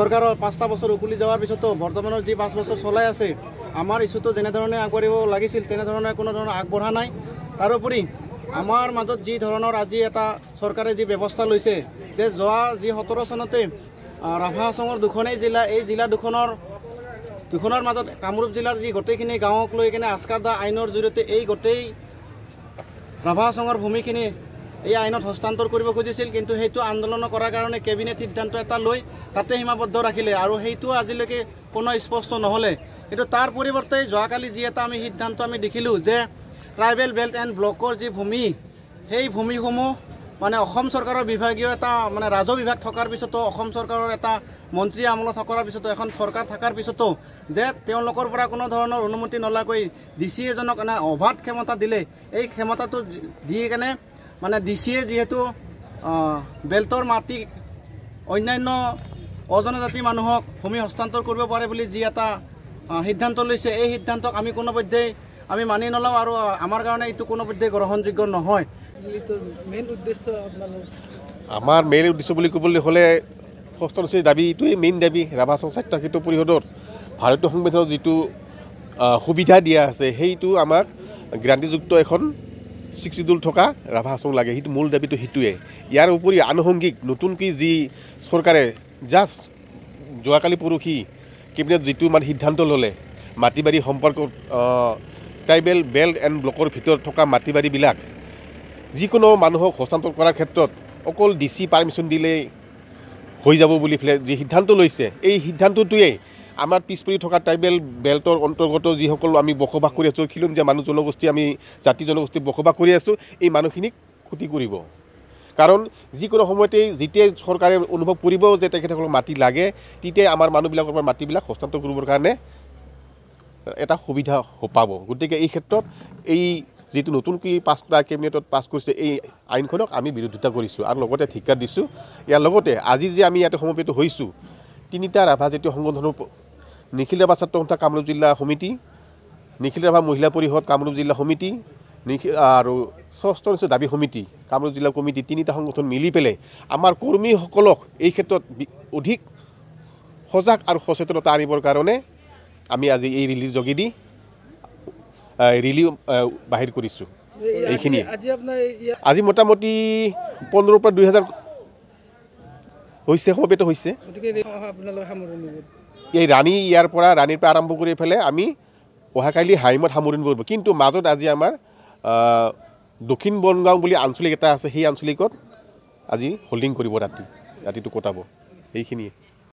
চৰকাৰৰ পাঁচটা বছৰ উকলি যোৱাৰ পিছতো বৰ্তমানৰ যি পাঁচ বছৰ চলাই আছে আমাৰ ইছ্যুটো যেনেধৰণে আগবাঢ়িব লাগিছিল তেনেধৰণে কোনো ধৰণৰ আগবঢ়া নাই তাৰোপৰি আমাৰ মাজত যি ধৰণৰ আজি এটা চৰকাৰে যি ব্যৱস্থা লৈছে যে যোৱা যি সোতৰ চনতে ৰাভা হাছঙৰ দুখনেই জিলা এই জিলা দুখনৰ দুখনৰ মাজত কামৰূপ জিলাৰ যি গোটেইখিনি গাঁৱক লৈ কিনে আস্কাৰ দা আইনৰ জৰিয়তে এই গোটেই ৰাভা হাছঙৰ ভূমিখিনি এই আইনত হস্তান্তৰ কৰিব খুজিছিল কিন্তু সেইটো আন্দোলন কৰাৰ কাৰণে কেবিনেট সিদ্ধান্ত এটা লৈ তাতে সীমাবদ্ধ ৰাখিলে আৰু সেইটো আজিলৈকে কোনো স্পষ্ট নহ'লে কিন্তু তাৰ পৰিৱৰ্তে যোৱাকালি যি এটা আমি সিদ্ধান্ত আমি দেখিলোঁ যে ট্ৰাইবেল বেল্ট এণ্ড ব্লকৰ যি ভূমি সেই ভূমিসমূহ মানে অসম চৰকাৰৰ বিভাগীয় এটা মানে ৰাজহ বিভাগ থকাৰ পিছতো অসম চৰকাৰৰ এটা মন্ত্ৰী আমোলত থকাৰ পিছতো এখন চৰকাৰ থকাৰ পিছতো যে তেওঁলোকৰ পৰা কোনো ধৰণৰ অনুমতি নোলোৱাকৈ ডি চি এজনক এনে অভাৰ ক্ষমতা দিলে এই ক্ষমতাটো দি কেনে মানে ডি দিছিয়ে যিহেতু বেল্টৰ মাটি অন্যান্য অজনজাতি মানুহক ভূমি হস্তান্তৰ কৰিব পাৰে বুলি যি এটা সিদ্ধান্ত লৈছে এই সিদ্ধান্তক আমি কোনোপধ্যেই আমি মানি নলওঁ আৰু আমাৰ কাৰণে এইটো কোনোপধ্যেই গ্ৰহণযোগ্য নহয় আমাৰ মেইন উদ্দেশ্য বুলি ক'বলৈ হ'লে সষ্টমশ্ৰীৰ দাবী এইটোৱেই মেইন দাবী ৰাভাচং স্বাস্থ্য সেতু পৰিষদত ভাৰতীয় সংবিধানৰ যিটো সুবিধা দিয়া আছে সেইটো আমাক গ্ৰান্তিযুক্ত এখন ছিক্স চিডুল থকা ৰাভা হাছক লাগে সেইটো মূল দাবীটো সেইটোৱে ইয়াৰ উপৰি আনুষংগিক নতুনকৈ যি চৰকাৰে জাষ্ট যোৱাকালি পৰহি কেবিনেট যিটো মানে সিদ্ধান্ত ল'লে মাটি বাৰী সম্পৰ্ক ট্ৰাইবেল বেল্ট এণ্ড ব্লকৰ ভিতৰত থকা মাটি বাৰীবিলাক যিকোনো মানুহক হস্তান্তৰ কৰাৰ ক্ষেত্ৰত অকল ডি চি পাৰ্মিশ্যন দিলেই হৈ যাব বুলি পেলাই যি সিদ্ধান্ত লৈছে এই সিদ্ধান্তটোৱেই আমাৰ পিছ পৰি থকা ট্ৰাইবেল বেল্টৰ অন্তৰ্গত যিসকল আমি বসবাস কৰি আছোঁ খিলুম যে মানুহ জনগোষ্ঠী আমি জাতি জনগোষ্ঠী বসবাস কৰি আছোঁ এই মানুহখিনিক ক্ষতি কৰিব কাৰণ যিকোনো সময়তেই যেতিয়াই চৰকাৰে অনুভৱ কৰিব যে তেখেতসকলক মাটি লাগে তেতিয়াই আমাৰ মানুহবিলাকৰ পৰা মাটিবিলাক হস্তান্তৰ কৰিবৰ কাৰণে এটা সুবিধা পাব গতিকে এই ক্ষেত্ৰত এই যিটো নতুনকৈ পাছ কৰা কেবিনেটত পাছ কৰিছে এই আইনখনক আমি বিৰোধিতা কৰিছোঁ আৰু লগতে ধিক্ষাৰ দিছোঁ ইয়াৰ লগতে আজি যে আমি ইয়াতে সমবেত হৈছোঁ তিনিটা ৰাভা জাতীয় সংগঠনৰ নিখিল ৰাভা ছাত্ৰ সন্থা কামৰূপ জিলা সমিতি নিখিল ৰাভা মহিলা পৰিষদ কামৰূপ জিলা সমিতি নিখিল আৰু ষষ্ঠ নিশ্চয় দাবী সমিতি কামৰূপ জিলা কমিটি তিনিটা সংগঠন মিলি পেলাই আমাৰ কৰ্মীসকলক এই ক্ষেত্ৰত অধিক সজাগ আৰু সচেতনতা আনিবৰ কাৰণে আমি আজি এই ৰেলীৰ যোগেদি ৰেলী বাহিৰ কৰিছোঁ এইখিনিয়ে আজি মোটামুটি পোন্ধৰৰ পৰা দুই হাজাৰ হৈছে সমবেত হৈছে এই ৰাণী ইয়াৰ পৰা ৰাণীৰ পৰা আৰম্ভ কৰি পেলাই আমি অহাকালি হাইমত সামৰণি কৰিব কিন্তু মাজত আজি আমাৰ দক্ষিণ বনগাঁও বুলি আঞ্চলিক এটা আছে সেই আঞ্চলিকত আজি হোল্ডিং কৰিব ৰাতি ৰাতিটো কটাব এইখিনিয়ে